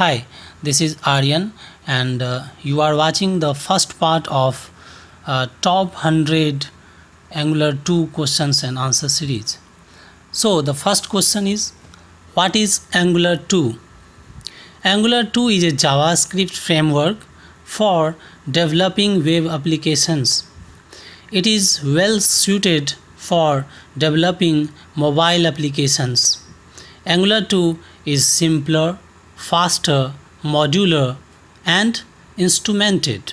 Hi, this is Aryan and uh, you are watching the first part of uh, top 100 Angular 2 questions and answer series. So the first question is what is Angular 2? Angular 2 is a JavaScript framework for developing web applications. It is well suited for developing mobile applications. Angular 2 is simpler faster, modular, and instrumented.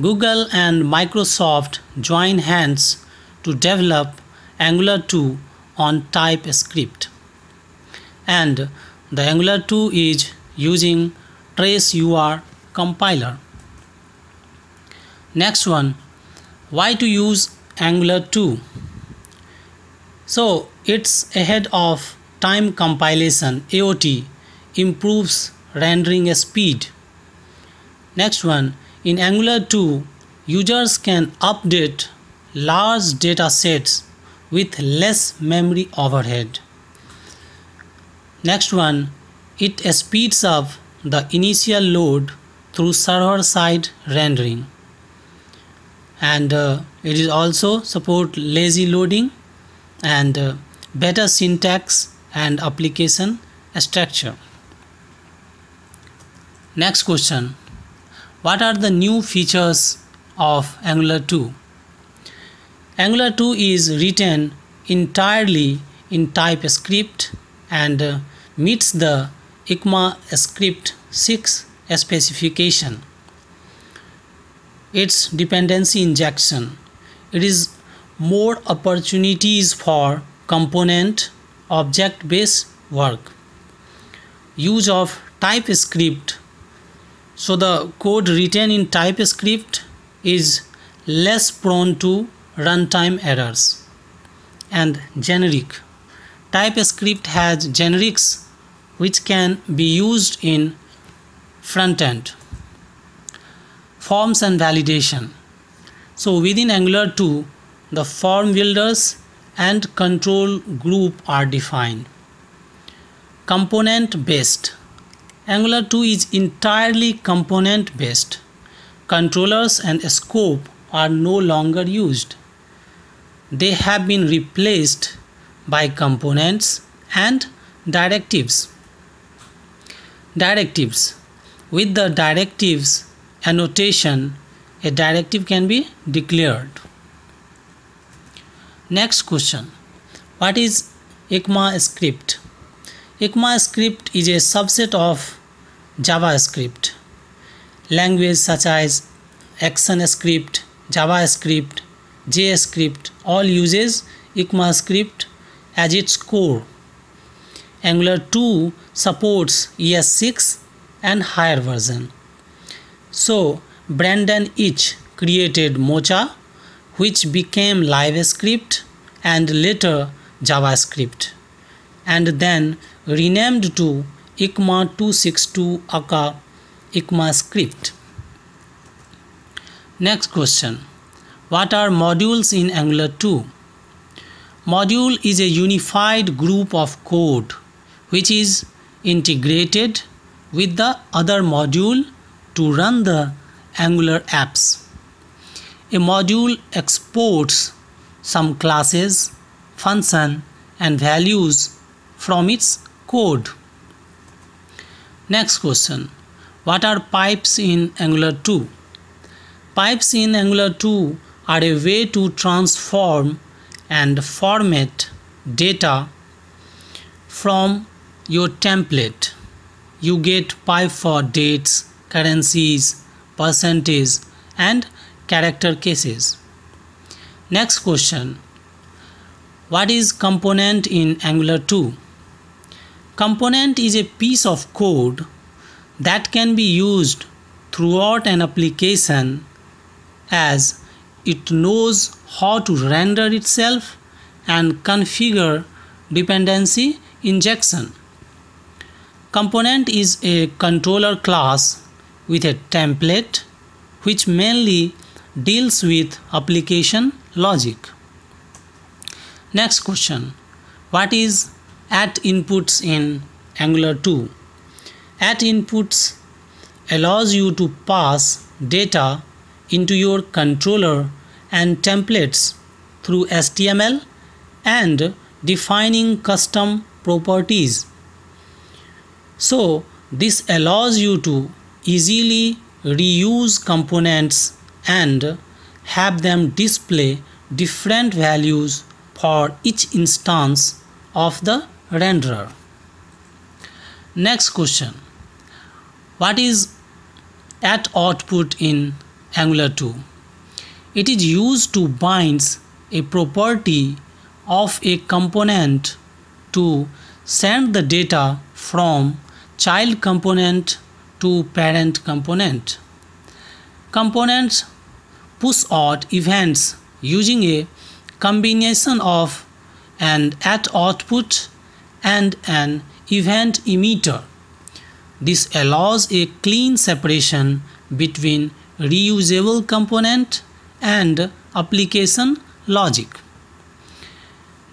Google and Microsoft join hands to develop Angular 2 on TypeScript. And the Angular 2 is using TraceUR compiler. Next one, why to use Angular 2? So it's ahead of time compilation AOT improves rendering speed. Next one, in Angular 2, users can update large data sets with less memory overhead. Next one, it speeds up the initial load through server-side rendering. And uh, it is also support lazy loading and uh, better syntax and application structure. Next question What are the new features of Angular 2? Angular 2 is written entirely in TypeScript and uh, meets the ECMA script 6 specification. Its dependency injection. It is more opportunities for component object based work. Use of TypeScript so the code written in TypeScript is less prone to runtime errors and generic TypeScript has generics which can be used in front end forms and validation so within angular 2 the form builders and control group are defined component based Angular 2 is entirely component based. Controllers and scope are no longer used. They have been replaced by components and directives. Directives. With the directives annotation, a directive can be declared. Next question. What is ECMAScript? ECMAScript is a subset of JavaScript. Language such as ActionScript, JavaScript, JScript, all uses ECMAScript as its core. Angular 2 supports ES6 and higher version. So Brandon Itch created Mocha which became LiveScript and later JavaScript and then renamed to ICMA 262 aka ICMA script. Next question. What are modules in Angular 2? Module is a unified group of code which is integrated with the other module to run the Angular apps. A module exports some classes, function and values from its code. Next question. What are pipes in Angular 2? Pipes in Angular 2 are a way to transform and format data from your template. You get pipe for dates, currencies, percentage and character cases. Next question. What is component in Angular 2? Component is a piece of code that can be used throughout an application as it knows how to render itself and configure dependency injection. Component is a controller class with a template which mainly deals with application logic. Next question What is at inputs in Angular 2. At inputs allows you to pass data into your controller and templates through HTML and defining custom properties. So this allows you to easily reuse components and have them display different values for each instance of the renderer next question what is at output in angular 2 it is used to binds a property of a component to send the data from child component to parent component components push out events using a combination of an at output and an event emitter. This allows a clean separation between reusable component and application logic.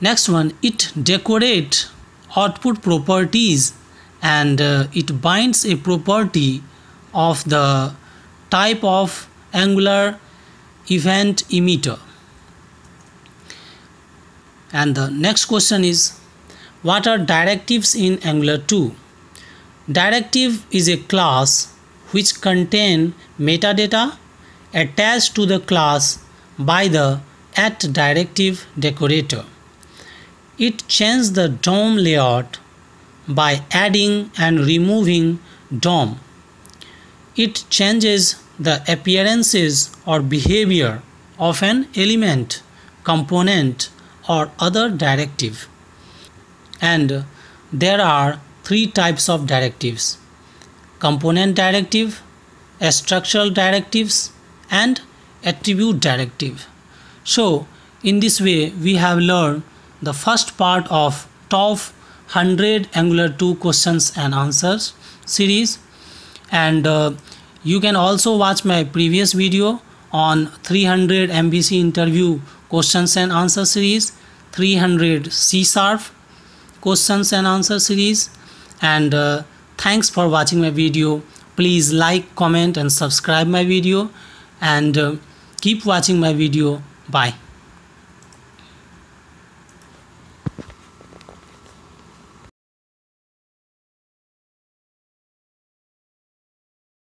Next one, it decorates output properties and uh, it binds a property of the type of angular event emitter. And the next question is what are directives in Angular 2? Directive is a class which contain metadata attached to the class by the at directive decorator. It changes the DOM layout by adding and removing DOM. It changes the appearances or behavior of an element, component or other directive and there are three types of directives component directive structural directives and attribute directive so in this way we have learned the first part of top 100 angular 2 questions and answers series and uh, you can also watch my previous video on 300 MBC interview questions and answer series 300 C sharp questions and answer series and uh, thanks for watching my video please like comment and subscribe my video and uh, keep watching my video bye